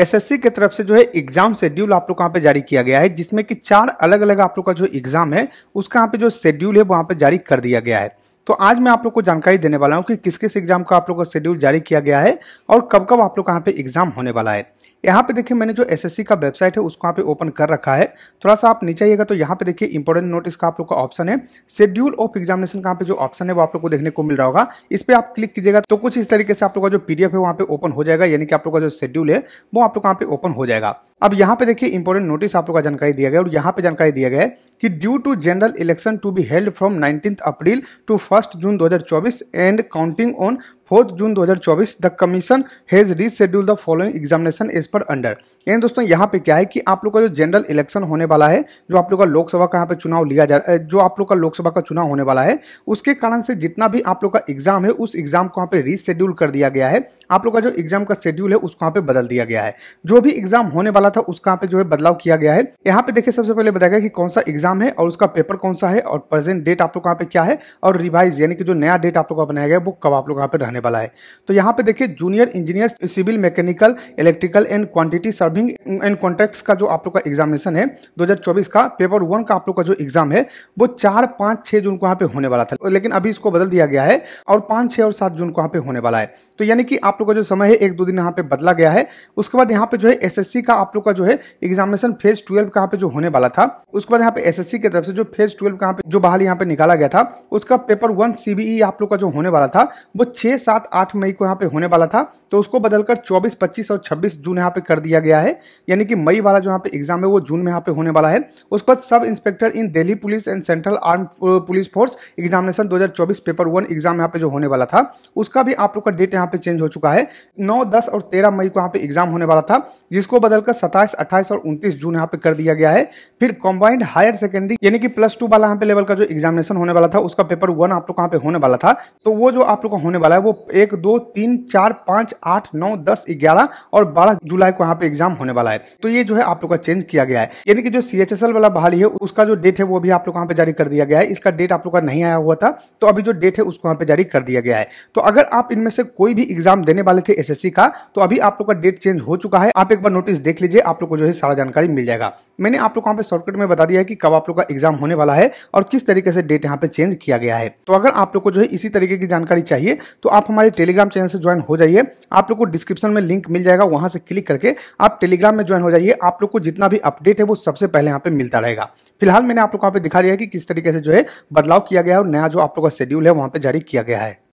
SSC की तरफ से जो है एग्जाम शेड्यूल आप लोग कहाँ पे जारी किया गया है जिसमें कि चार अलग अलग आप लोग का जो एग्जाम है उसका यहाँ पे जो शेड्यूल है वहाँ पे जारी कर दिया गया है तो आज मैं आप लोग को जानकारी देने वाला हूँ कि किस किस एग्जाम का आप लोग का शेड्यूल जारी किया गया है और कब कब आप लोग कहाँ पे एग्जाम होने वाला है यहाँ पे देखिए मैंने जो एसएससी का वेबसाइट है उसको यहाँ पे ओपन कर रखा है थोड़ा सा आप नीचे आइएगा तो यहाँ पे देखिए इंपॉर्टेंट नोटिस का आप लोग का ऑप्शन है शेड्यूल ऑफ एग्जामिनेशन का पे जो ऑप्शन है वो आप लोग को देखने को मिल रहा होगा इस पर आप क्लिक कीजिएगा तो कुछ इस तरीके से आप लोग का जो पीडीएफ है वहाँ पे ओपन हो जाएगा यानी कि आप लोग का जो शेड्यूल है वो आप लोग यहाँ पे ओपन हो जाएगा अब यहाँ पे देखिए इंपॉर्टेंट नोटिस आप लोग का जानकारी दिया गया और यहाँ पे जानकारी दिया गया है कि due to general election to be held from nineteen April to first June दो and counting on fourth June 2024 the commission has schedule the following examination is पर अंडर यानी दोस्तों यहाँ पे क्या है कि आप लोग का जो जनरल इलेक्शन होने वाला है जो आप लोग का लोकसभा का यहाँ पे चुनाव लिया जा रहा है जो आप लोग का लोकसभा का चुनाव होने वाला है उसके कारण से जितना भी आप लोग का एग्जाम है उस एग्जाम को यहाँ पे रीशेड्यूल कर दिया गया है आप लोग का जो एग्जाम का शेड्यूल है उसको यहाँ पे बदल दिया गया है जो भी एग्जाम होने वाला था उसका यहाँ पे जो है बदलाव किया गया है यहाँ पे देखिए सबसे पहले बताया गया कि कौन सा एग्जाम है और उसका पेपर कौन सा है और प्रेजेंट डेट आप लोग यहाँ पे क्या है और रिवाइज यानी कि जो नया डेट आप लोग का बनाया गया वो कब आप लोग यहाँ पे रहने आने वाला है तो यहाँ पे देखिए junior engineer civil mechanical electrical and quantity surveying and contracts का जो आप लोग का एग्जामिनेशन है 2024 का पेपर वन का आप लोग का जो एग्जाम है वो चार पांच छह जून को यहाँ पे होने वाला था लेकिन अभी इसको बदल दिया गया है और पांच छह और सात जून को यहाँ पे होने वाला है तो यानी कि आप लोग का जो समय है एक दो दिन यहाँ पे बदला गया है उसके बाद यहाँ पे जो है एस का आप लोग का जो है एग्जामिनेशन फेज ट्वेल्व कहाँ पे जो होने वाला था उसके बाद यहाँ पे एस की तरफ से जो फेज ट्वेल्व कहाँ पे जो बहाल यहाँ पे निकाला गया था उसका पेपर वन सीबीई आप लोग का जो होने वाला था वो छह सात आठ मई को यहाँ पे होने वाला था तो उसको बदलकर चौबीस पच्चीस और छब्बीस जून यहाँ पे कर दिया गया है यानी कि मई वाला जो यहाँ पे एग्जाम है वो जून में यहाँ पे होने वाला है उस पर sub inspector in Delhi police and central arm police force examination दो पेपर वन एग्जाम यहाँ पे जो होने वाला था उसका भी आप लोग का डेट यहाँ पे चेंज हो चुका है नौ दस और तेरह मई को यहाँ पे एग्जाम होने वाला था जिसको बदलकर सताइस अट्ठाईस और उनतीस जून यहाँ पे कर दिया गया है फिर कॉम्बाइंड हायर सेकेंडरी यानी कि प्लस टू वाला यहाँ पे लेवल का जो एग्जामिनेशन होने वाला था उसका पेपर वन आप लोग यहाँ पे होने वाला था तो वो जो आप लोग का होने वाला है वो एक दो तीन चार पाँच आठ नौ दस ग्यारह और बारह जुलाई को यहाँ पे एग्जाम होने वाला है तो ये जो है आप लोग का चेंज किया गया है यानी कि जो सी एच एस एल वाला बहाली है उसका जो डेट है वो भी आप लोग यहाँ पे जारी कर दिया गया है इसका डेट आप लोग का नहीं आया हुआ था तो अभी जो डेट है उसको यहाँ पे जारी कर दिया गया है तो अगर आप इनमें से कोई भी एग्जाम देने वाले थे एस का तो अभी आप लोग का डेट चेंज हो चुका है आप एक बार नोटिस देख लीजिए आप लोग को जो है सारा जानकारी मिल जाएगा मैंने आप लोग यहाँ पे शॉर्टकट में बता दिया है कि कब आप लोग का एग्जाम होने वाला है और किस तरीके से डेट यहाँ पे चेंज किया गया है तो अगर आप लोग को जो है इसी तरीके की जानकारी चाहिए तो आप आप हमारे टेलीग्राम चैनल से ज्वाइन हो जाइए आप लोग को डिस्क्रिप्शन में लिंक मिल जाएगा वहां से क्लिक करके आप टेलीग्राम में ज्वाइन हो जाइए आप लोग को जितना भी अपडेट है वो सबसे पहले यहाँ पे मिलता रहेगा फिलहाल मैंने आप लोग को यहाँ पे दिखा दिया कि किस तरीके से जो है बदलाव किया गया और नया जो आप लोग का शेड्यूल है वहाँ पे जारी किया गया है